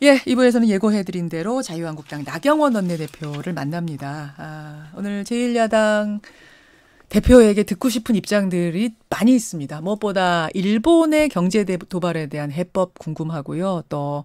예, 이부에서는 예고해드린 대로 자유한국당 나경원 원내대표를 만납니다. 아, 오늘 제1야당 대표에게 듣고 싶은 입장들이 많이 있습니다. 무엇보다 일본의 경제 도발에 대한 해법 궁금하고요. 또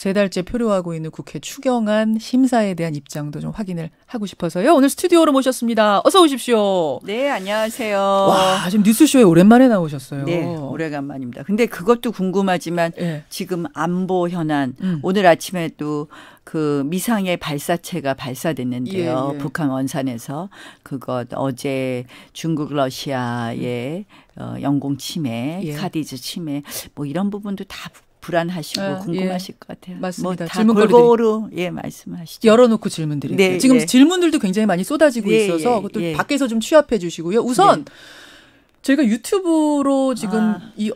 세 달째 표류하고 있는 국회 추경안 심사에 대한 입장도 좀 확인을 하고 싶어서요. 오늘 스튜디오로 모셨습니다. 어서 오십시오. 네, 안녕하세요. 와, 지금 뉴스쇼에 오랜만에 나오셨어요. 네, 오래간만입니다. 근데 그것도 궁금하지만 네. 지금 안보 현안 음. 오늘 아침에 또그 미상의 발사체가 발사됐는데요. 예, 예. 북한 원산에서 그것 어제 중국 러시아의 어, 영공 침해, 예. 카디즈 침해 뭐 이런 부분도 다 불안하시고 아, 예. 궁금하실 예. 것 같아요. 뭐 맞습니다. 뭐 질문 골고루 예 말씀하시죠. 열어놓고 질문 드릴게요. 네, 지금 예. 질문들도 굉장히 많이 쏟아지고 예, 있어서 또 예, 예. 밖에서 좀 취합해 주시고요. 우선 네. 저희가 유튜브로 지금 아. 이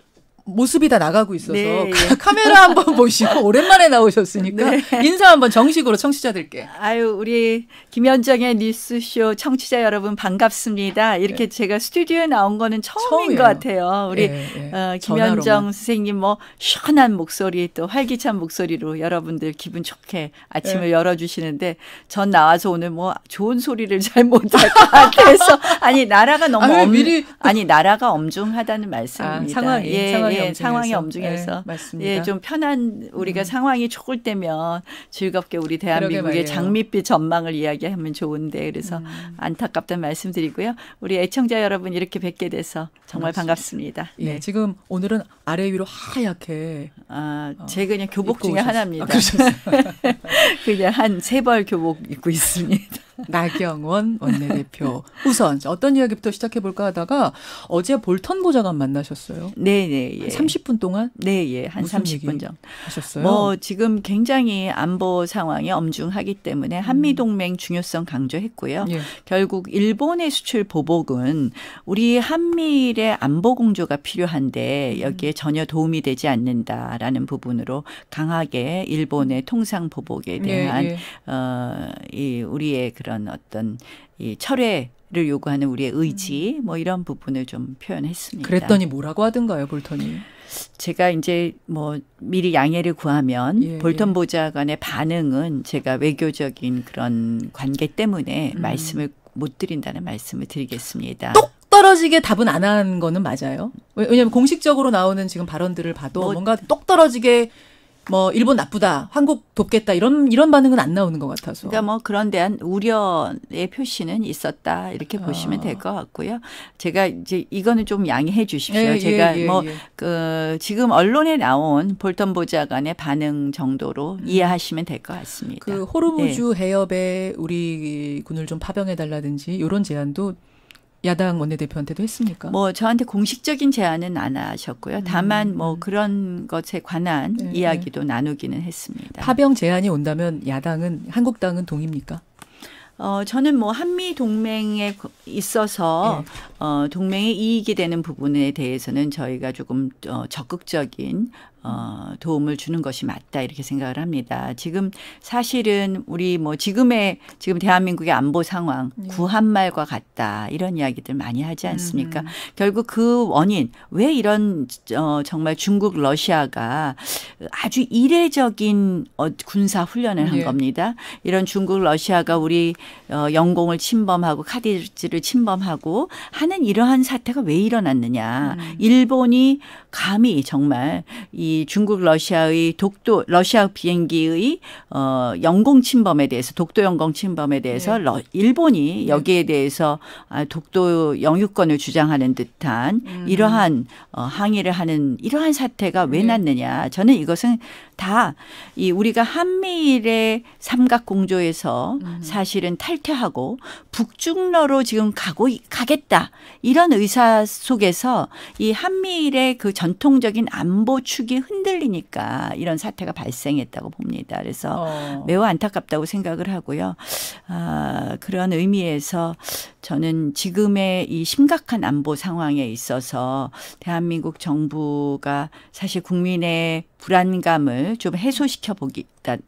모습이 다 나가고 있어서 네. 예. 카메라 한번 보시고 오랜만에 나오셨으니까 네. 인사 한번 정식으로 청취자들께. 아유 우리 김현정의 뉴스쇼 청취자 여러분 반갑습니다. 이렇게 네. 제가 스튜디오에 나온 거는 처음인 처음이에요. 것 같아요. 우리 예, 예. 어, 김현정 전화로만. 선생님 뭐 시원한 목소리 또 활기찬 목소리로 여러분들 기분 좋게 아침을 네. 열어주시는데 전 나와서 오늘 뭐 좋은 소리를 잘 못할 것 같아서 아니 나라가 너무 아니, 엄, 미리. 아니 나라가 엄중하다는 아, 말씀입니다. 아, 상황이, 예, 상 예, 상황이 예, 상황의 엄중해서 예, 예, 좀 편한 우리가 음. 상황이 좋을 때면 즐겁게 우리 대한민국의 장밋빛 전망을 이야기하면 좋은데 그래서 음. 안타깝다는 말씀드리고요. 우리 애청자 여러분 이렇게 뵙게 돼서 정말 맞습니다. 반갑습니다. 예, 네. 지금 오늘은 아래 위로 하얗게 아, 어, 제 그냥 교복 중에 오셨 하나입니다. 아, 그냥 한 세 벌 교복 입고 있습니다. 나경원 원내대표. 우선 어떤 이야기부터 시작해 볼까 하다가 어제 볼턴 보좌관 만나셨어요. 네, 네. 예. 30분 동안? 네, 예. 한 30분 정도 하셨어요. 뭐 지금 굉장히 안보 상황이 엄중하기 때문에 음. 한미 동맹 중요성 강조했고요. 예. 결국 일본의 수출 보복은 우리 한미일의 안보 공조가 필요한데 음. 여기에 전혀 도움이 되지 않는다라는 부분으로 강하게 일본의 통상 보복에 예, 대한 예, 어, 이 우리의 그런 이런 어떤 이 철회를 요구하는 우리의 의지 음. 뭐 이런 부분을 좀 표현했습니다. 그랬더니 뭐라고 하던가요, 볼턴이? 제가 이제 뭐 미리 양해를 구하면 예, 볼턴 예. 보좌관의 반응은 제가 외교적인 그런 관계 때문에 음. 말씀을 못 드린다는 말씀을 드리겠습니다. 똑 떨어지게 답은 안 한 거는 맞아요. 왜냐하면 공식적으로 나오는 지금 발언들을 봐도 뭐, 뭔가 똑 떨어지게 뭐 일본 나쁘다, 한국 돕겠다 이런 이런 반응은 안 나오는 것 같아서. 그러니까 뭐 그런 대한 우려의 표시는 있었다 이렇게 아. 보시면 아. 될것 같고요. 제가 이제 이거는 좀 양해해 주십시오. 예, 제가 예, 예, 뭐그 예. 지금 언론에 나온 볼턴 보좌관의 반응 정도로 음. 이해하시면 될 것 같습니다. 그 호르무즈 네. 해협에 우리 군을 좀 파병해 달라든지 이런 제안도 야당 원내대표한테도 했습니까? 뭐 저한테 공식적인 제안은 안 하셨고요. 음, 다만 뭐 음. 그런 것에 관한 네. 이야기도 나누기는 했습니다. 파병 제안이 온다면 야당은 한국당은 동입니까? 어, 저는 뭐 한미 동맹에 있어서 네. 어, 동맹의 이익이 되는 부분에 대해서는 저희가 조금 어, 적극적인 어, 도움을 주는 것이 맞다 이렇게 생각을 합니다. 지금 사실은 우리 뭐 지금의 지금 대한민국의 안보 상황 네. 구한말과 같다 이런 이야기들 많이 하지 않습니까? 음, 음. 결국 그 원인 왜 이런 어, 정말 중국 러시아가 아주 이례적인 어, 군사 훈련을 한 네. 겁니다. 이런 중국 러시아가 우리 어, 영공을 침범하고 카디즈를 침범하고 하는 이러한 사태가 왜 일어났느냐? 음. 일본이 감히 정말 이 중국 러시아의 독도 러시아 비행기의 어 영공 침범에 대해서 독도 영공 침범에 대해서 네. 러, 일본이 네. 여기에 대해서 아, 독도 영유권을 주장하는 듯한 음. 이러한 어, 항의를 하는 이러한 사태가 왜 네. 났느냐 저는 이것은 다 이 우리가 한미일의 삼각 공조에서 음. 사실은 탈퇴하고 북중러로 지금 가고 가겠다 이런 의사 속에서 이 한미일의 그전 전통적인 안보 축이 흔들리니까 이런 사태가 발생했다고 봅니다. 그래서 어. 매우 안타깝다고 생각을 하고요. 아, 그런 의미에서 저는 지금의 이 심각한 안보 상황에 있어서 대한민국 정부가 사실 국민의 불안감을 좀 해소시켜 보기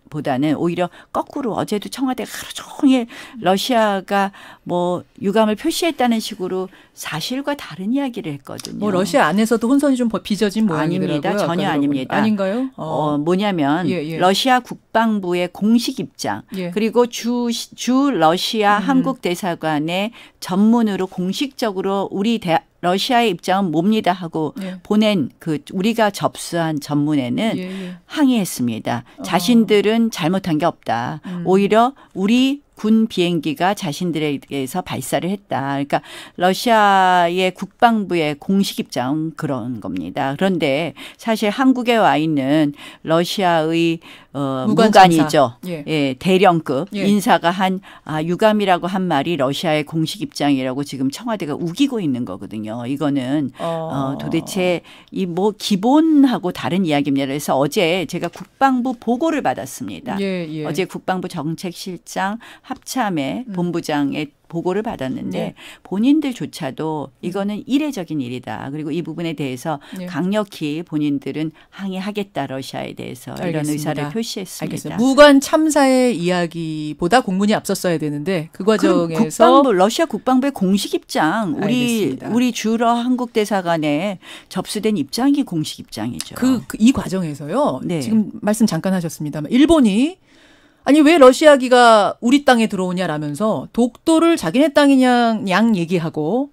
보다는 오히려 거꾸로 어제도 청와대가 하루 종일 러시아가 뭐 유감을 표시했다는 식으로 사실과 다른 이야기를 했거든요. 뭐 러시아 안에서도 혼선이 좀 빚어진 모양이더라고요. 아닙니다. 전혀 아닙니다. 아닌가요? 어, 어 뭐냐면 예, 예. 러시아 국방부의 공식 입장 예. 그리고 주 주 러시아 음. 한국 대사관의 전문으로 공식적으로 우리 대, 러시아의 입장은 뭡니다 하고 예. 보낸 그 우리가 접수한 전문에는 예. 예. 항의했습니다. 어. 자신들은 잘못한 게 없다. 음. 오히려 우리 군 비행기가 자신들에게서 발사를 했다. 그러니까 러시아의 국방부의 공식 입장은 그런 겁니다. 그런데 사실 한국에 와 있는 러시아의 어, 무관이죠 예. 예 대령급 예. 인사가 한 아, 유감이라고 한 말이 러시아의 공식 입장이라고 지금 청와대가 우기고 있는 거거든요. 이거는 어, 어 도대체 이 뭐 기본하고 다른 이야기입니다. 그래서 어제 제가 국방부 보고를 받았습니다. 예, 예. 어제 국방부 정책실장 합참의 음. 본부장의 보고를 받았는데 네. 본인들조차도 음. 이거는 이례적인 일이다. 그리고 이 부분에 대해서 네. 강력히 본인들은 항의하겠다 러시아에 대해서 알겠습니다. 이런 의사를 표시했습니다. 알겠습니다. 무관 참사의 이야기보다 공문이 앞섰어야 되는데 그 과정에서 국방부 러시아 국방부의 공식 입장 우리 알겠습니다. 우리 주러 한국 대사관에 접수된 입장이 공식 입장이죠. 그이 그, 과정에서요. 네. 지금 말씀 잠깐 하셨습니다만 일본이 아니 왜 러시아기가 우리 땅에 들어오냐라면서 독도를 자기네 땅이냐 양 얘기하고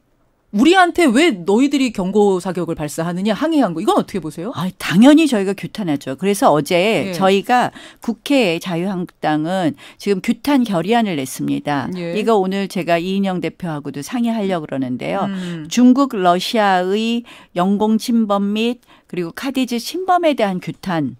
우리한테 왜 너희들이 경고 사격을 발사하느냐 항의한 거 이건 어떻게 보세요? 아, 당연히 저희가 규탄하죠. 그래서 어제 예. 저희가 국회에 자유한국당은 지금 규탄 결의안을 냈습니다. 예. 이거 오늘 제가 이인영 대표하고도 상의하려고 그러는데요. 음. 중국 러시아의 영공 침범 및 그리고 카디즈 신범에 대한 규탄과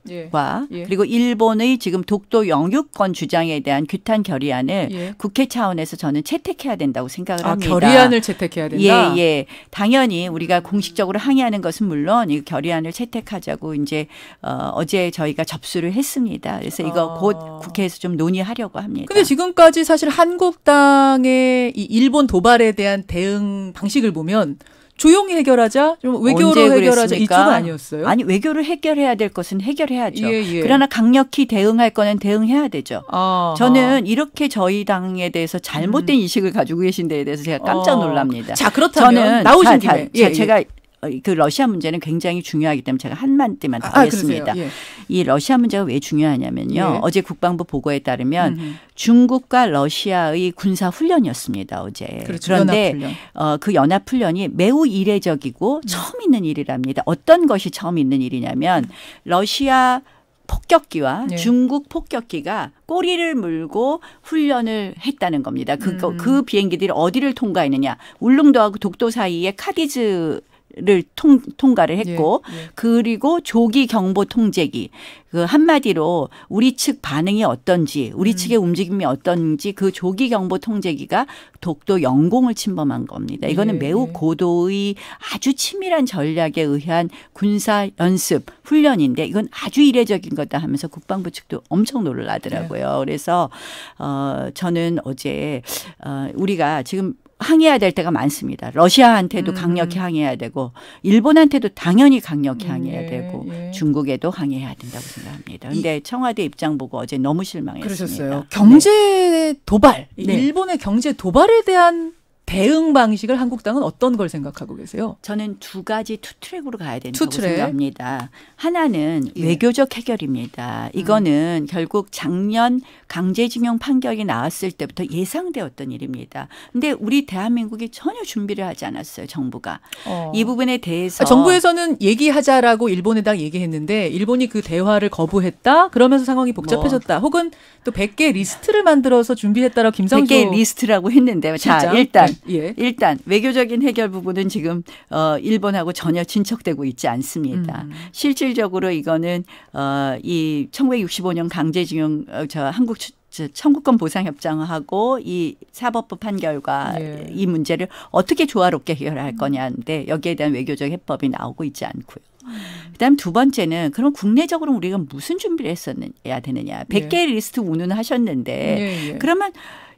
예. 예. 그리고 일본의 지금 독도 영유권 주장에 대한 규탄 결의안을 예. 국회 차원에서 저는 채택해야 된다고 생각을 아, 합니다. 결의안을 채택해야 된다. 예, 예. 당연히 우리가 공식적으로 항의하는 것은 물론 이 결의안을 채택하자고 이제 어, 어제 저희가 접수를 했습니다. 그래서 이거 아. 곧 국회에서 좀 논의하려고 합니다. 근데 지금까지 사실 한국당의 이 일본 도발에 대한 대응 방식을 보면 조용히 해결하자. 좀 외교로 해결하자. 이쪽 아니었어요. 아니 외교를 해결해야 될 것은 해결해야죠. 예, 예. 그러나 강력히 대응할 거는 대응해야 되죠. 아, 아. 저는 아. 이렇게 저희 당에 대해서 잘못된 음. 인식을 가지고 계신 데에 대해서 제가 깜짝 어. 놀랍니다. 어. 자 그렇다면 저는 나오신 자, 김에 자, 예, 제가 예. 어, 그 러시아 문제는 굉장히 중요하기 때문에 제가 한마디만 더 아, 아, 하겠습니다. 예. 이 러시아 문제가 왜 중요하냐면요. 예. 어제 국방부 보고에 따르면 음 중국과 러시아의 군사 훈련이었습니다. 어제. 그렇죠. 그런데 연합훈련. 어, 그 연합 훈련이 매우 이례적이고 음. 처음 있는 일이랍니다. 어떤 것이 처음 있는 일이냐면 러시아 폭격기와 예. 중국 폭격기가 꼬리를 물고 훈련을 했다는 겁니다. 그, 그, 그 음. 그 비행기들이 어디를 통과했느냐. 울릉도하고 독도 사이에 카디즈 를 통, 통과를 예, 했고 예, 예. 그리고 조기 경보 통제기 그 한마디로 우리 측 반응이 어떤지 우리 음. 측의 움직임이 어떤지 그 조기 경보 통제기가 독도 영공을 침범한 겁니다. 이거는 예, 매우 고도의 아주 치밀한 전략에 의한 군사 연습 훈련인데 이건 아주 이례적인 거다 하면서 국방부 측도 엄청 놀라더라고요. 예. 그래서 어 저는 어제 어 우리가 지금 항의해야 될 때가 많습니다. 러시아한테도 음. 강력히 항의해야 되고 일본한테도 당연히 강력히 항의해야 예, 되고 예. 중국에도 항의해야 된다고 생각합니다. 근데 청와대 입장 보고 어제 너무 실망했습니다. 그러셨어요. 네. 경제 도발, 네. 일본의 경제 도발에 대한 대응 방식을 한국당은 어떤 걸 생각하고 계세요? 저는 두 가지 투 트랙으로 가야 된다고 투트랙. 생각합니다. 하나는 예. 외교적 해결입니다. 이거는 음. 결국 작년 강제징용 판결이 나왔을 때부터 예상되었던 일입니다. 근데 우리 대한민국이 전혀 준비를 하지 않았어요. 정부가 어. 이 부분에 대해서 아, 정부에서는 얘기하자라고 일본에다 얘기했는데 일본이 그 대화를 거부했다. 그러면서 상황이 복잡해졌다. 뭐. 혹은 또 100개 리스트를 만들어서 준비했다라고 김성조 100개 리스트라고 했는데 자, 일단 네. 예. 일단 외교적인 해결 부분은 지금 어 일본하고 전혀 진척되고 있지 않습니다. 음. 실질적으로 이거는 어이 1965년 강제징용 어, 저 한국 청구권 보상 협정하고 이 사법부 판결과 예. 이 문제를 어떻게 조화롭게 해결할 음. 거냐인데 여기에 대한 외교적 해법이 나오고 있지 않고요. 음. 그다음 두 번째는 그럼 국내적으로 우리가 무슨 준비를 했었느냐 되느냐. 100개 예. 리스트 운운하셨는데 예, 예. 그러면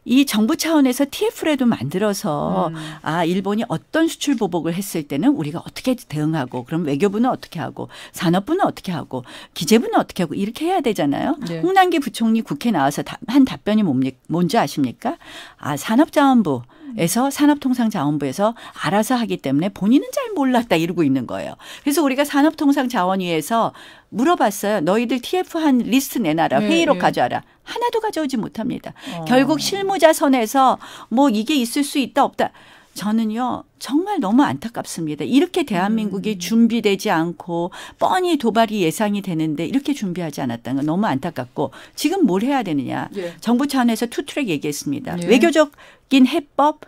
이 정부 차원에서 TF라도 만들어서 음. 아 일본이 어떤 수출 보복을 했을 때는 우리가 어떻게 대응하고 그럼 외교부는 어떻게 하고 산업부는 어떻게 하고 기재부는 어떻게 하고 이렇게 해야 되잖아요. 네. 홍남기 부총리 국회 나와서 한 답변이 뭡니까? 뭔지 아십니까? 아 산업자원부 음. 음. 에서 산업통상자원부에서 알아서 하기 때문에 본인은 잘 몰랐다 이러고 있는 거예요. 그래서 우리가 산업통상자원위에서 물어봤어요. 너희들 TF 한 리스트 내놔라. 네, 회의록 네. 가져와라. 하나도 가져오지 못합니다. 어. 결국 실무자 선에서 뭐 이게 있을 수 있다 없다. 저는요 정말 너무 안타깝습니다. 이렇게 대한민국이 음. 준비되지 않고 뻔히 도발이 예상이 되는데 이렇게 준비하지 않았다는 건 너무 안타깝고 지금 뭘 해야 되느냐? 예. 정부 차원에서 투트랙 얘기했습니다. 예. 외교적인 해법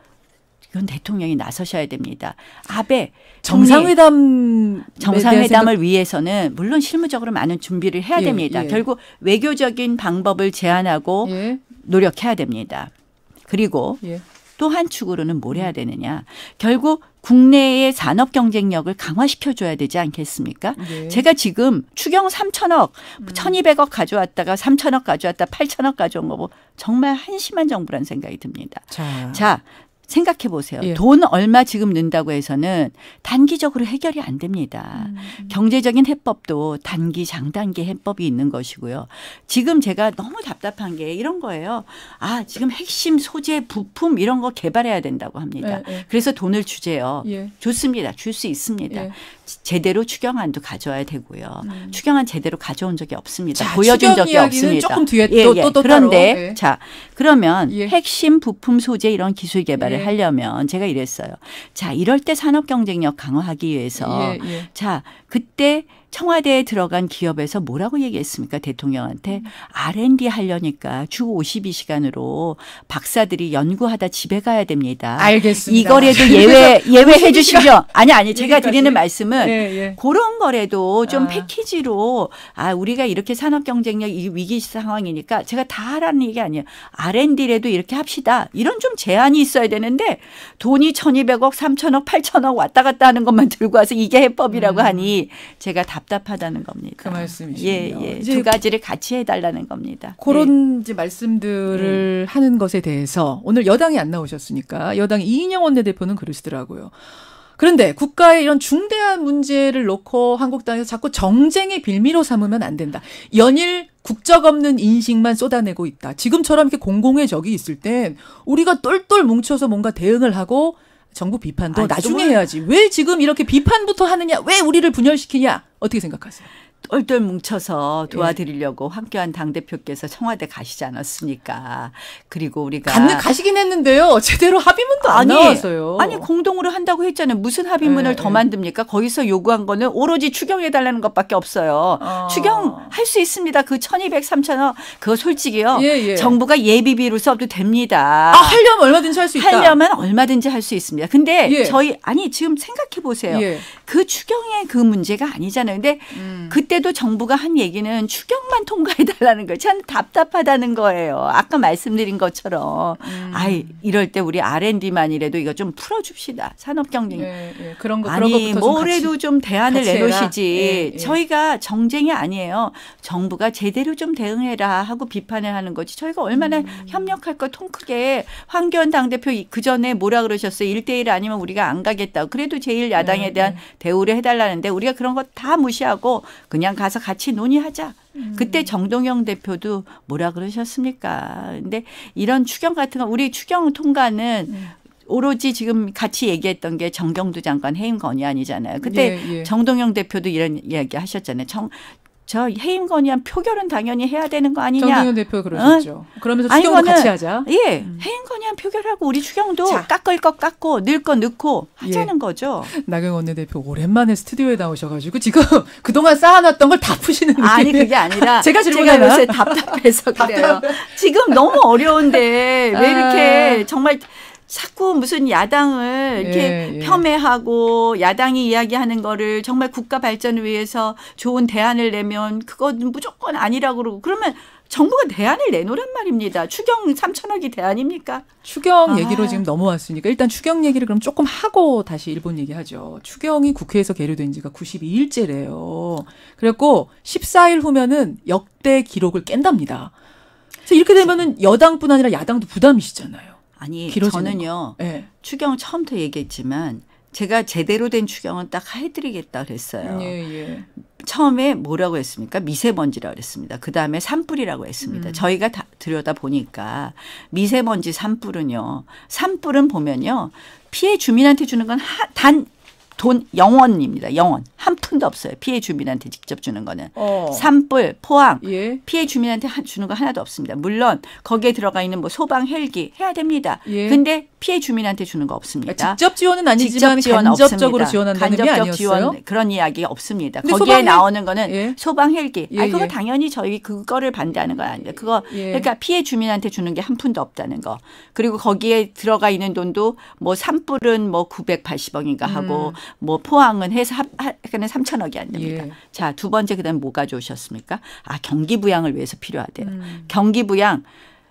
이건 대통령이 나서셔야 됩니다. 아베 정상회담 정상회담을 위해서는 물론 실무적으로 많은 준비를 해야 예. 됩니다. 예. 결국 외교적인 방법을 제안하고 예. 노력해야 됩니다. 그리고 예. 또한 축으로는 뭘 해야 음. 되느냐. 결국 국내의 산업 경쟁력을 강화시켜줘야 되지 않겠습니까? 네. 제가 지금 추경 3천억, 1,200억 음. 가져왔다가 3천억 가져왔다, 8천억 가져온 거고 뭐 정말 한심한 정부라는 생각이 듭니다. 자, 자 생각해 보세요. 예. 돈 얼마 지금 는다고 해서는 단기적으로 해결이 안 됩니다. 음. 음. 경제적인 해법도 단기, 장단기 해법이 있는 것이고요. 지금 제가 너무 답답한 게 이런 거예요. 아, 지금 핵심 소재, 부품 이런 거 개발해야 된다고 합니다. 예, 예. 그래서 돈을 주재요. 예. 좋습니다. 줄 수 있습니다. 예. 제대로 추경안도 가져와야 되고요. 음. 추경안 제대로 가져온 적이 없습니다. 자, 보여준 적이 없습니다. 조금 뒤에 예, 또, 또, 또 그런데 자, 그러면 핵심 부품 소재 이런 기술 개발에 예. 하려면 제가 이랬어요. 자, 이럴 때 산업 경쟁력 강화하기 위해서 예, 예. 자, 그때 청와대에 들어간 기업에서 뭐라고 얘기했습니까? 대통령한테 음. R&D 하려니까 주 52시간으로 박사들이 연구하다 집에 가야 됩니다. 알겠습니다. 이 거래도 예외 예외해 주시죠. 아니 아니 제가 드리는 말씀은 예, 예. 그런 거래도 좀 아. 패키지로 아 우리가 이렇게 산업 경쟁력 이 위기 상황이니까 제가 다 하라는 얘기 아니에요. R&D라도 이렇게 합시다. 이런 좀 제한이 있어야 되는데 돈이 1,200억, 3,000억, 8,000억 왔다 갔다 하는 것만 들고 와서 이게 해법이라고 음. 하니 제가 답 답답하다는 겁니다. 그말씀이시요 예, 예. 두 가지를 같이 해달라는 겁니다. 그런 예. 말씀들을 예. 하는 것에 대해서 오늘 여당이 안 나오셨으니까 여당 이인영 원내대표는 그러시더라고요. 그런데 국가의 이런 중대한 문제를 놓고 한국당에서 자꾸 정쟁의 빌미로 삼으면 안 된다. 연일 국적 없는 인식만 쏟아내고 있다. 지금처럼 이렇게 공공의 적이 있을 땐 우리가 똘똘 뭉쳐서 뭔가 대응을 하고 정부 비판도 아 나중에 해야지. 왜 지금 이렇게 비판부터 하느냐? 왜 우리를 분열시키냐? 어떻게 생각하세요? 똘똘 뭉쳐서 예. 도와드리려고 예. 황교안 당대표께서 청와대 가시지 않았습니까? 그리고 우리가 갔는 가시긴 했는데요. 제대로 합의문도 안 아니, 나와서요. 아니 공동으로 한다고 했잖아요. 무슨 합의문을 예. 더 예. 만듭니까? 거기서 요구한 거는 오로지 추경해 달라는 것밖에 없어요. 아. 추경 할 수 있습니다. 그 1,200, 3,000원 그거 솔직히요. 예, 예. 정부가 예비비로 써도 됩니다. 아, 하려면 얼마든지 할 수 있다. 하려면 얼마든지 할 수 있습니다. 근데 저희 아니 지금 생각해 보세요. 그 추경의 그 문제가 아니잖아요. 근데 음. 그 그때도 정부가 한 얘기는 추경만 통과해달라는 거예요. 참 답답하다는 거예요. 아까 말씀드린 것처럼. 음. 아이, 이럴 때 우리 R&D만이라도 이거 좀 풀어줍시다. 산업경쟁. 예, 예. 그런 거, 아니, 뭐래도 좀, 좀, 대안을 내놓으시지. 예, 예, 저희가 정쟁이 아니에요. 정부가 제대로 좀 대응해라 하고 비판을 하는 거지. 저희가 얼마나 음. 협력할 거통 크게 황교안 당대표 그 전에 뭐라 그러셨어요. 1대1 아니면 우리가 안 가겠다. 그래도 제일 야당에 네, 대한 네. 대우를 해달라는데 우리가 그런 거 다 무시하고 그 그냥 가서 같이 논의하자. 음. 그때 정동영 대표도 뭐라 그러셨습니까? 근데 이런 추경 같은 거 우리 추경 통과는 음. 오로지 지금 같이 얘기했던 게 정경두 장관 해임 건의안이잖아요. 그때 예, 예. 정동영 대표도 이런 이야기 하셨잖아요. 정, 저 해임 건의안 표결은 당연히 해야 되는 거 아니냐. 정경윤 대표 그러셨죠. 어? 그러면서 추경도 아니, 같이 하자. 예, 음. 해임 건의안 표결하고 우리 추경도 자. 깎을 것 깎고 늘거 넣고 예. 하자는 예. 거죠. 나경원 대표 오랜만에 스튜디오에 나오셔가지고 지금 그동안 쌓아놨던 걸 다 푸시는 느낌이 아니 그게 아니라 제가 제가 요새 답답해서 그래요. 지금 너무 어려운데 왜 이렇게 아. 정말 자꾸 무슨 야당을 이렇게 예, 예. 폄훼하고 야당이 이야기하는 거를 정말 국가 발전을 위해서 좋은 대안을 내면 그건 무조건 아니라고 그러고 그러면 정부가 대안을 내놓란 으 말입니다. 추경 3천억이 대안입니까? 추경 아. 얘기로 아. 지금 넘어왔으니까 일단 추경 얘기를 그럼 조금 하고 다시 일본 얘기하죠. 추경이 국회에서 계류된 지가 92일째래요. 그래고 14일 후면은 역대 기록을 깬답니다. 이렇게 되면은 여당뿐 아니라 야당도 부담이시잖아요. 아니 저는요 네. 추경 처음부터 얘기했지만 제가 제대로 된 추경은 딱 해드리겠다 그랬어요. 예, 예. 처음에 뭐라고 했습니까? 미세먼지라고 했습니다. 그 다음에 산불이라고 했습니다. 음. 저희가 다 들여다 보니까 미세먼지 산불은요. 산불은 보면요. 피해 주민한테 주는 건단 돈 영원입니다. 영원. 한 푼도 없어요. 피해 주민한테 직접 주는 거는. 어. 산불, 포항. 예. 피해 주민한테 주는 거 하나도 없습니다. 물론 거기에 들어가 있는 뭐 소방 헬기 해야 됩니다. 예. 근데 피해 주민한테 주는 거 없습니다. 그 직접 지원은 아니지만 직접 지원 간접적으로 지원한다는 간접적 게 아니었어요? 지원 그런 이야기 없습니다. 거기에 헬 나오는 거는 예. 소방 헬기. 예. 아 그거 예. 당연히 저희 그거를 반대하는 건 아닌데 그거 예. 그러니까 피해 주민한테 주는 게 한 푼도 없다는 거. 그리고 거기에 들어가 있는 돈도 뭐 산불은 뭐 980억인가 하고 음. 뭐 포항은 해서 합, 하는 3천억이 안 됩니다. 예. 자, 두 번째 그다음에 뭐가 좋으셨습니까? 아, 경기 부양을 위해서 필요하대요. 음. 경기 부양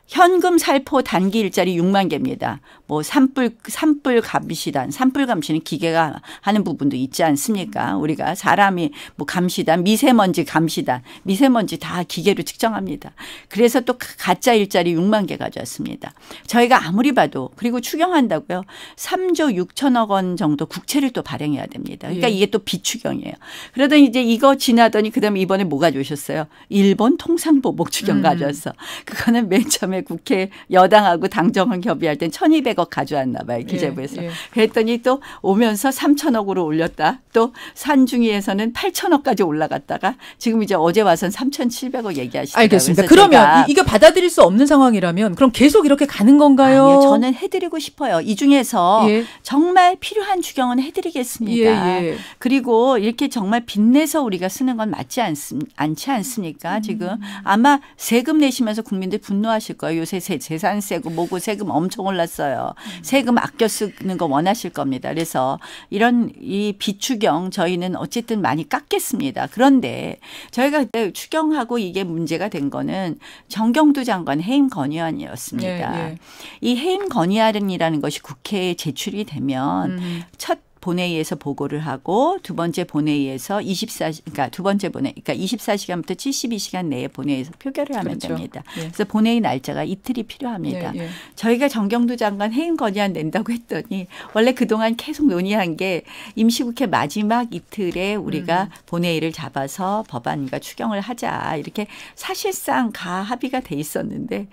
현금 살포 단기 일자리 6만 개입니다. 뭐 산불 산불 감시단, 산불 감시는 기계가 하는 부분도 있지 않습니까? 우리가 사람이 뭐 감시단, 미세먼지 감시단, 미세먼지 다 기계로 측정합니다. 그래서 또 가짜 일자리 6만 개 가져왔습니다. 저희가 아무리 봐도 그리고 추경한다고요. 3조 6천억 원 정도 국채를 또 발행해야 됩니다. 그러니까 예. 이게 또 비추경이에요. 그러더니 이제 이거 지나더니 그다음에 이번에 뭐 가져오셨어요? 일본 통상보복 추경 음. 가져왔어. 그거는 맨 처음에 다음에 국회 여당하고 당정을 협의할 땐 1200억 가져왔나 봐요. 예, 기재부에서. 예, 예. 그랬더니 또 오면서 3000억으로 올렸다. 또 산중위에서는 8000억까지 올라갔다가 지금 이제 어제 와서는 3700억 얘기하시더라고요. 알겠습니다. 그러면 이게 받아들일 수 없는 상황이라면 그럼 계속 이렇게 가는 건가요? 아니요. 저는 해드리고 싶어요. 이 중에서 예. 정말 필요한 추경은 해드리겠습니다. 예, 예. 그리고 이렇게 정말 빚내서 우리가 쓰는 건 맞지 않습, 않지 않습니까? 지금 음. 아마 세금 내시면서 국민들 분노하실 거예요. 거예요. 요새 재산세고 뭐고 세금 엄청 올랐어요. 세금 아껴 쓰는 거 원하실 겁니다. 그래서 이런 이 비추경 저희는 어쨌든 많이 깎겠습니다. 그런데 저희가 그때 추경하고 이게 문제가 된 거는 정경두 장관 해임 건의안이었습니다. 네, 네. 이 해임 건의안이라는 것이 국회에 제출이 되면 음. 첫 본회의에서 보고를 하고 두 번째 본회의에서 24 그러니까 두 번째 본회 그러니까 24시간부터 72시간 내에 본회의에서 표결을 하면 그렇죠. 됩니다. 예. 그래서 본회의 날짜가 이틀이 필요합니다. 예, 예. 저희가 정경두 장관 해임 건의안 낸다고 했더니 원래 그동안 계속 논의한 게 임시국회 마지막 이틀에 우리가 음. 본회의를 잡아서 법안과 추경을 하자 이렇게 사실상 가 합의가 돼 있었는데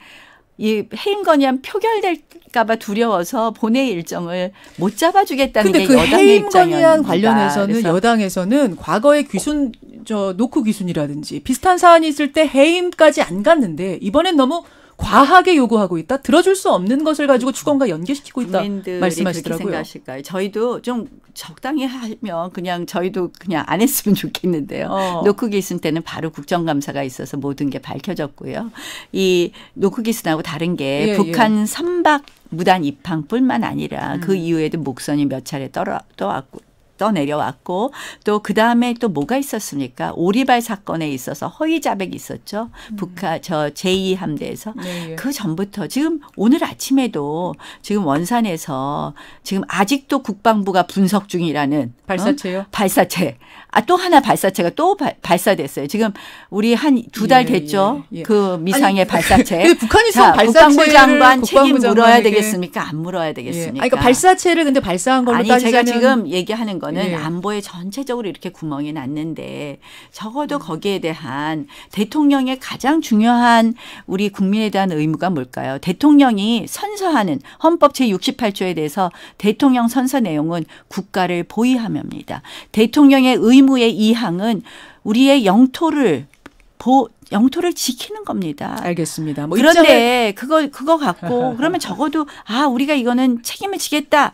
이 해임 건의안 표결될까봐 두려워서 본회의 일정을 못 잡아주겠다는 게그 여당의 해임 건의안 관련해서는 여당에서는 과거의 귀순 저 노크 귀순이라든지 비슷한 사안이 있을 때 해임까지 안 갔는데 이번엔 너무 과하게 요구하고 있다. 들어줄 수 없는 것을 가지고 추권과 연계시키고 있다. 말씀하시더라고요. 저희도 좀 적당히 하면 그냥 저희도 그냥 안 했으면 좋겠는데요. 어. 노크기슨 때는 바로 국정감사가 있어서 모든 게 밝혀졌고요. 이 노크기슨하고 다른 게 예, 예. 북한 예. 선박 무단 입항뿐만 아니라 그 음. 그 이후에도 목선이 몇 차례 떨어 떠왔고 떠내려왔고 또그 다음에 또 뭐가 있었습니까? 오리발 사건에 있어서 허위 자백이 있었죠. 음. 북한 저 제2 함대에서 네. 예. 그 전부터 지금 오늘 아침에도 지금 원산에서 지금 아직도 국방부가 분석 중이라는 어? 발사체요? 어? 발사체. 아 또 하나 발사체가 또 바, 발사됐어요. 지금 우리 한 두달 예, 됐죠. 예, 예, 그 미상의 아니, 발사체. 그, 북한이 쏜 발사체 부 장관 책임 물어야 되겠습니까? 안 물어야 예. 되겠습니까? 아니, 그러니까 발사체를 근데 발사한 걸로 아니, 따지자면 제가 지금 얘기하는 거는 예. 안보에 전체적으로 이렇게 구멍이 났는데 적어도 음. 거기에 대한 대통령의 가장 중요한 우리 국민에 대한 의무가 뭘까요? 대통령이 선서하는 헌법 제68조에 대해서 대통령 선서 내용은 국가를 보위함입니다. 대통령의 의무의 이항은 우리의 영토를 보, 영토를 지키는 겁니다. 알겠습니다. 뭐 그런데 그거 그거 갖고 그러면 적어도 아 우리가 이거는 책임을 지겠다.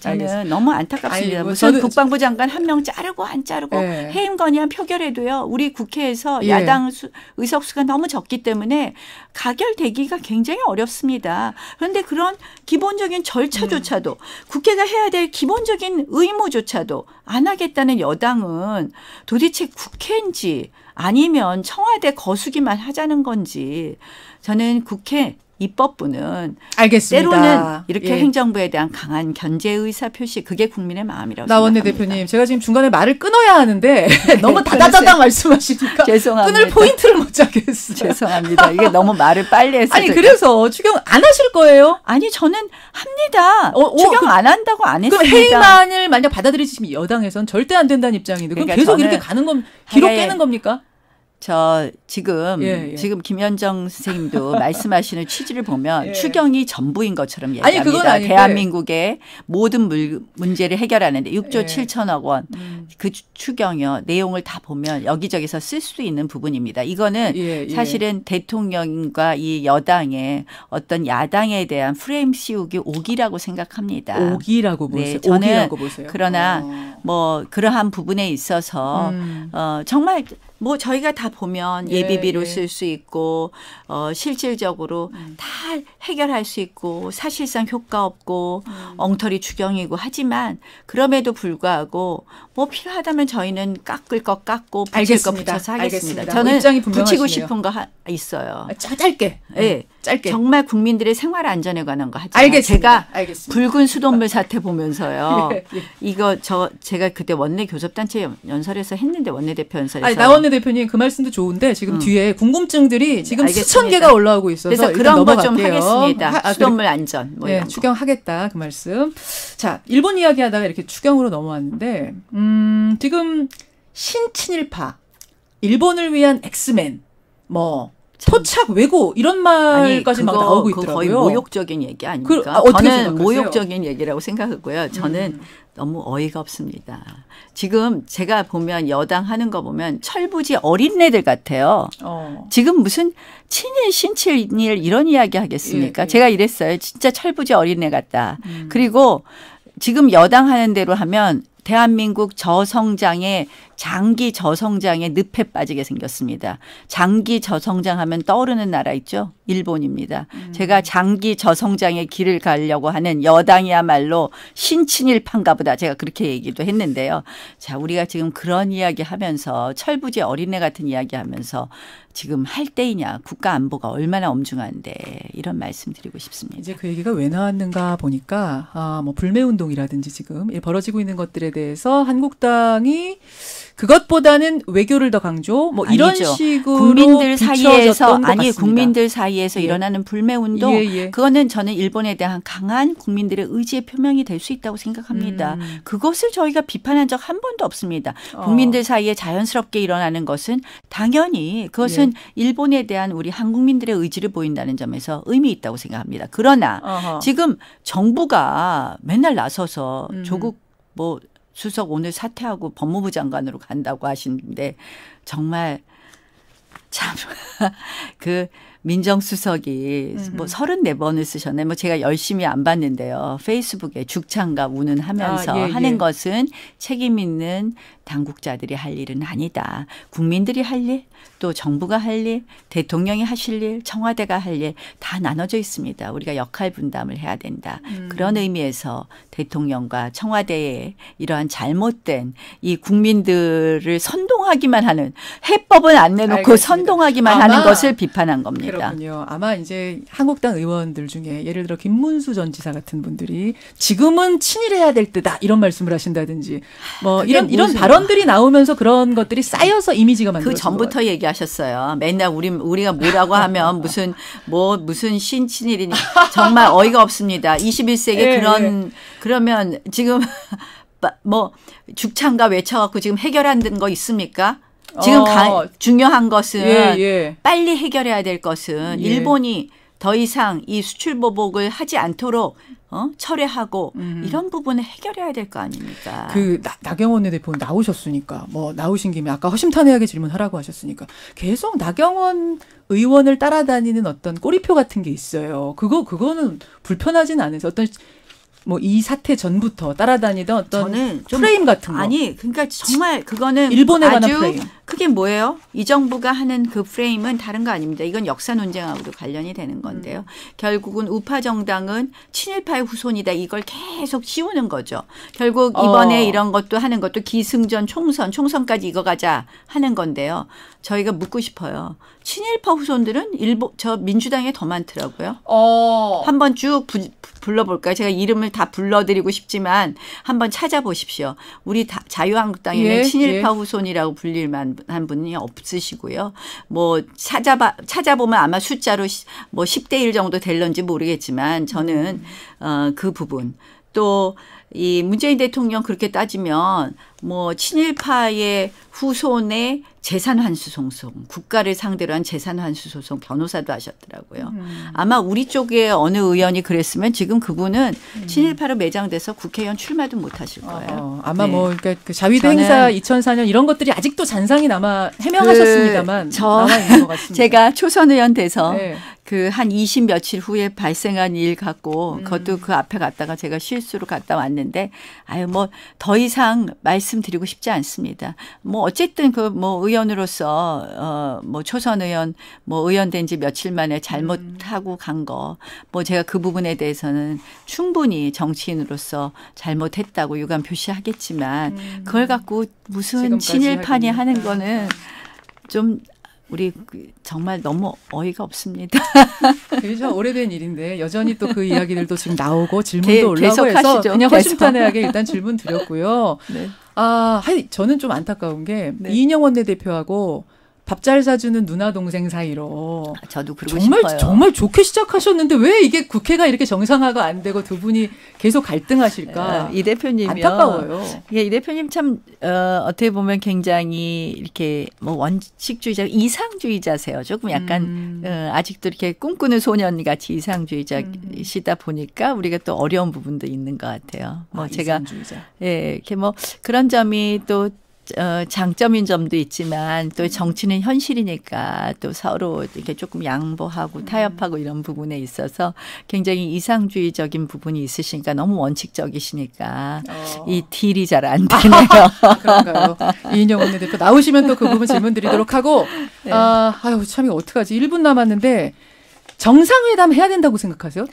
저는 알겠 너무 안타깝습니다. 아니, 무 저는, 국방부 장관 한 명 자르고 안 자르고 예. 해임 건의안 표결에도요. 우리 국회에서 예. 야당 수, 의석수가 너무 적기 때문에 가결되기가 굉장히 어렵습니다. 그런데 그런 기본적인 절차조차도 음. 국회가 해야 될 기본적인 의무조차도 안 하겠다는 여당은 도대체 국회인지 아니면 청와대 거수기만 하자는 건지 저는 국회 입법부는 알겠습니다. 때로는 이렇게 예. 행정부에 대한 강한 견제 의사 표시 그게 국민의 마음이라고 나 원내 대표님 제가 지금 중간에 말을 끊어야 하는데 너무 다다다다 말씀하시니까 죄송합니다. 끊을 포인트를 못 잡겠어요. 죄송합니다. 이게 너무 말을 빨리 해서 아니 그래서 추경 안 하실 거예요? 아니 저는 합니다. 어, 어, 추경 그안 한다고 안 했습니다. 그럼 회의만을 만약 받아들이시면 여당에선 절대 안 된다는 입장인데 그럼 그러니까 계속 이렇게 가는 건 기록 깨는 겁니까? 저 지금 예, 예. 지금 김현정 선생님도 말씀하시는 취지를 보면 예. 추경이 전부인 것처럼 얘기합니다. 아니, 그건 대한민국의 모든 물, 문제를 해결하는데 6조 7천억 예. 원그 음. 그 추경요 내용을 다 보면 여기저기서 쓸 수 있는 부분입니다. 이거는 예, 예. 사실은 대통령과 이 여당의 어떤 야당에 대한 프레임 씌우기 오기라고 생각합니다. 오기라고 네, 보세요. 네, 저는 오기라고 보세요. 그러나 어. 뭐 그러한 부분에 있어서 음. 어, 정말 뭐 저희가 다 보면 예, 예비비로 예, 쓸수 있고 어 실질적으로 음. 다 해결할 수 있고 사실상 효과 없고 음. 엉터리 추경이고 하지만 그럼에도 불구하고 뭐 필요하다면 저희는 깎을 것 깎고 붙일 알겠습니다. 거 붙여서 하겠습니다. 알겠습니다. 뭐 저는 뭐 붙이고 싶은 거 하, 있어요. 아, 짧게. 예. 네. 짧게. 정말 국민들의 생활 안전에 관한 거 하죠. 알겠습니다. 제가 알겠습니다. 붉은 수돗물 사태 보면서요. 예, 예. 이거 저 제가 그때 원내 교섭단체 연설에서 했는데 원내대표 연설에서. 아니, 나 원내대표님 그 말씀도 좋은데 지금 음. 뒤에 궁금증들이 지금 알겠습니다. 수천 개가 올라오고 있어서 그래서 그런 거 좀 하겠습니다. 하, 아, 수돗물 안전 뭐 예, 추경하겠다 그 말씀. 자, 일본 이야기하다가 이렇게 추경으로 넘어왔는데 음, 지금 신친일파 일본을 위한 엑스맨 뭐 토착 외고 이런 말까지 막 나오고 있더라고요. 거의 모욕적인 얘기 아닙니까? 그, 아, 저는 생각하세요? 모욕적인 얘기라고 생각했고요 저는 음. 너무 어이가 없습니다. 지금 제가 보면 여당 하는 거 보면 철부지 어린애들 같아요. 어. 지금 무슨 친일 신친일 이런 이야기 하겠습니까? 예, 예. 제가 이랬어요. 진짜 철부지 어린애 같다. 음. 그리고 지금 여당 하는 대로 하면 대한민국 저성장의 장기 저성장의 늪에 빠지게 생겼습니다. 장기 저성장 하면 떠오르는 나라 있죠? 일본입니다. 음. 제가 장기 저성장의 길을 가려고 하는 여당이야말로 신친일판가 보다 제가 그렇게 얘기도 했는데요. 자, 우리가 지금 그런 이야기 하면서 철부지 어린애 같은 이야기 하면서 지금 할 때이냐 국가 안보가 얼마나 엄중한데 이런 말씀드리고 싶습니다. 이제 그 얘기가 왜 나왔는가 보니까 아뭐 불매 운동이라든지 지금 벌어지고 있는 것들에 대해서 한국당이 그것보다는 외교를 더 강조 뭐 이런 아니죠. 식으로 국민들 사이에서 아니 국민들 사이에서 예. 일어나는 불매 운동 예, 예. 그거는 저는 일본에 대한 강한 국민들의 의지의 표명이 될 수 있다고 생각합니다. 음. 그것을 저희가 비판한 적 한 번도 없습니다. 어. 국민들 어. 사이에 자연스럽게 일어나는 것은 당연히 그것은 예. 일본에 대한 우리 한국민들의 의지를 보인다는 점에서 의미 있다고 생각합니다. 그러나 어허. 지금 정부가 맨날 나서서 음. 조국 뭐 수석 오늘 사퇴하고 법무부 장관으로 간다고 하시는데 정말 참그 민정수석이 뭐 음흠. 뭐 34번을 쓰셨네뭐 제가 열심히 안 봤는데요. 페이스북에 죽창과 우는 하면서 아, 예, 하는 예. 것은 책임 있는 당국자들이 할 일은 아니다. 국민들이 할 일, 또 정부가 할 일, 대통령이 하실 일, 청와대가 할 일 다 나눠져 있습니다. 우리가 역할 분담을 해야 된다. 음. 그런 의미에서 대통령과 청와대의 이러한 잘못된 이 국민들을 선동하기만 하는 해법은 안 내놓고 알겠습니다. 선동하기만 하는 것을 비판한 겁니다. 그렇군요. 아마 이제 한국당 의원들 중에 예를 들어 김문수 전 지사 같은 분들이 지금은 친일해야 될 때다 이런 말씀을 하신다든지 뭐 이런 이런 발언들이 나오면서 그런 것들이 쌓여서 이미지가 그 만들어그 전부터 얘기하셨어요. 맨날 우리 우리가 뭐라고 하면 무슨 뭐 무슨 신친일이니 정말 어이가 없습니다. 21세기 예, 그런 예. 그러면 지금 뭐죽창과 외쳐갖고 지금 해결한 거 있습니까? 지금 어. 가, 중요한 것은 예, 예. 빨리 해결해야 될 것은 예. 일본이 더 이상 이 수출 보복을 하지 않도록 어? 철회하고 음. 이런 부분을 해결해야 될 거 아닙니까? 그 나, 나경원 대표 나오셨으니까 뭐 나오신 김에 아까 허심탄회하게 질문하라고 하셨으니까 계속 나경원 의원을 따라다니는 어떤 꼬리표 같은 게 있어요. 그거 그거는 불편하진 않으세요? 어떤 뭐이 사태 전부터 따라다니던 어떤 프레임 같은 거 아니 그러니까 정말 그거는 일본에 관한 프레임 그게 뭐예요? 이 정부가 하는 그 프레임은 다른 거 아닙니다. 이건 역사 논쟁하고도 관련이 되는 건데요. 음. 결국은 우파 정당은 친일파의 후손이다 이걸 계속 씌우는 거죠. 결국 어. 이번에 어. 이런 것도 하는 것도 기승전 총선 총선까지 이거 가자 하는 건데요. 저희가 묻고 싶어요. 친일파 후손들은 일본 저 민주당에 더 많더라고요. 어. 한 번 쭉 부, 불러볼까요? 제가 이름을 다 불러드리고 싶지만 한번 찾아보십시오. 우리 다, 자유한국당에는 예, 친일파 예. 후손이라고 불릴 만한 분이 없으시고요. 뭐 찾아봐 찾아보면 아마 숫자로 뭐 10대 1 정도 될런지 모르겠지만 저는 음. 어, 그 부분 또 이 문재인 대통령 그렇게 따지면 뭐 친일파의 후손의 재산 환수 소송, 국가를 상대로 한 재산 환수 소송 변호사도 하셨더라고요. 음. 아마 우리 쪽에 어느 의원이 그랬으면 지금 그분은 음. 친일파로 매장돼서 국회의원 출마도 못 하실 어, 거예요. 어, 아마 네. 뭐 그러니까 그 자위대 행사 2004년 이런 것들이 아직도 잔상이 남아 해명하셨습니다만 그저 제가 초선 의원 돼서 네. 그한 20 며칠 후에 발생한 일 갖고 음. 그것도 그 앞에 갔다가 제가 실수로 갔다 왔는데 아유 뭐 더 이상 말씀 말씀드리고 싶지 않습니다. 뭐 어쨌든 그 뭐 의원으로서 어뭐 초선 의원 뭐 의원 된 지 며칠 만에 잘못하고 음. 간 거. 뭐 제가 그 부분에 대해서는 충분히 정치인으로서 잘못했다고 유감 표시하겠지만 음. 그걸 갖고 무슨 친일판이 하는 거는 좀 우리 그 정말 너무 어이가 없습니다. 그래서 오래된 일인데 여전히 또 그 이야기들도 지금 나오고 질문도 올라오고 해서 그냥 허심탄회하게 일단 질문 드렸고요. 네. 아, 저는 좀 안타까운 게 네. 이인영 원내대표하고 밥잘 사주는 누나 동생 사이로 아, 저도 그러고 정말, 싶어요. 정말 좋게 시작하셨는데 왜 이게 국회가 이렇게 정상화가 안 되고 두 분이 계속 갈등하실까? 네, 이대표님 안타까워요. 예, 이 대표님 참 어, 어떻게 보면 굉장히 이렇게 뭐 원칙주의자, 이상주의자세요. 조금 약간 음. 어, 아직도 이렇게 꿈꾸는 소년 같이 이상주의자시다 음. 보니까 우리가 또 어려운 부분도 있는 것 같아요. 뭐 아, 제가 이상주의자. 예, 이렇게 뭐 그런 점이 또 어, 장점인 점도 있지만 또 음. 정치는 현실이니까 또 서로 이렇게 조금 양보하고 음. 타협하고 이런 부분에 있어서 굉장히 이상주의적인 부분이 있으시니까 너무 원칙적이시니까 어. 이 딜이 잘 안 되네요. 그런가요? 이인영 원내대표 나오시면 또 그 부분 질문 드리도록 하고 네. 아, 아유 참 이거 어떡하지? 1분 남았는데 정상회담 해야 된다고 생각하세요?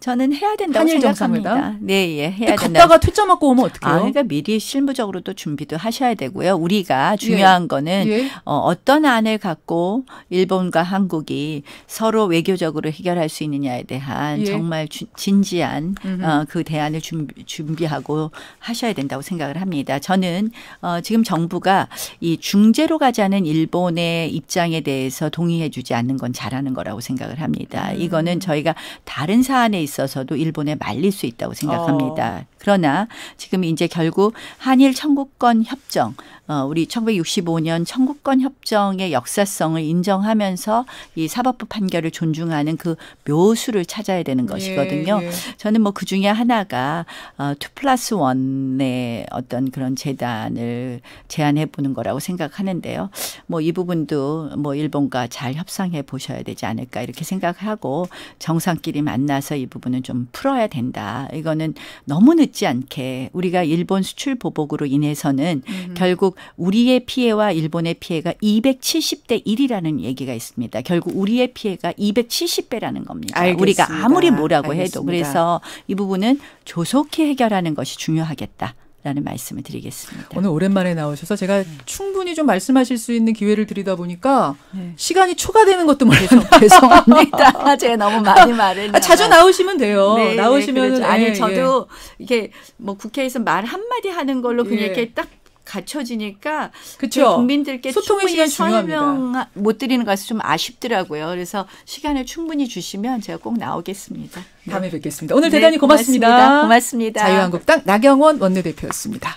저는 해야 된다고 생각합니다. 정상회담? 네, 예, 해야 된다. 갔다가 퇴짜 맞고 오면 어떡해요? 아, 그러니까 미리 실무적으로 또 준비도 하셔야 되고요. 우리가 중요한 예. 거는 예. 어, 어떤 안을 갖고 일본과 한국이 서로 외교적으로 해결할 수 있느냐에 대한 예. 정말 주, 진지한 어, 그 대안을 준비, 준비하고 하셔야 된다고 생각을 합니다. 저는 어, 지금 정부가 이 중재로 가자는 일본의 입장에 대해서 동의해 주지 않는 건 잘하는 거라고 생각을 합니다. 음. 이거는 저희가 다른 사안에 있어서도 일본에 말릴 수 있다고 생각합니다. 어. 그러나 지금 이제 결국 한일 청구권 협정, 어, 우리 1965년 청구권 협정의 역사성을 인정하면서 이 사법부 판결을 존중하는 그 묘수를 찾아야 되는 예, 것이거든요. 예, 예. 저는 뭐 그 중에 하나가 어, 2 플러스 1의 어떤 그런 재단을 제안해 보는 거라고 생각하는데요. 뭐 이 부분도 뭐 일본과 잘 협상해 보셔야 되지 않을까 이렇게 생각하고 정상끼리 만나서 이 부분 부분은 좀 풀어야 된다. 이거는 너무 늦지 않게 우리가 일본 수출 보복으로 인해서는 음. 결국 우리의 피해와 일본의 피해가 270대 1이라는 얘기가 있습니다. 결국 우리의 피해가 270배라는 겁니다. 알겠습니다. 우리가 아무리 뭐라고 알겠습니다. 해도 그래서 이 부분은 조속히 해결하는 것이 중요하겠다. 라는 말씀을 드리겠습니다. 오늘 오랜만에 나오셔서 제가 네. 충분히 좀 말씀하실 수 있는 기회를 드리다 보니까 네. 시간이 초과되는 것도 몰라 죄송합니다. 제가 너무 많이 말을 아, 자주 나오시면 돼요. 네, 나오시면 네, 그렇죠. 아니 예, 예. 저도 이게 뭐 국회에서 말 한마디 하는 걸로 예. 그냥 이렇게 딱 갖춰지니까 그쵸? 국민들께 소통의 시간 설명 못 드리는 것 같아서 좀 아쉽더라고요. 그래서 시간을 충분히 주시면 제가 꼭 나오겠습니다. 다음에 네. 뵙겠습니다. 오늘 네, 대단히 고맙습니다. 고맙습니다. 고맙습니다. 자유한국당 나경원 원내대표였습니다.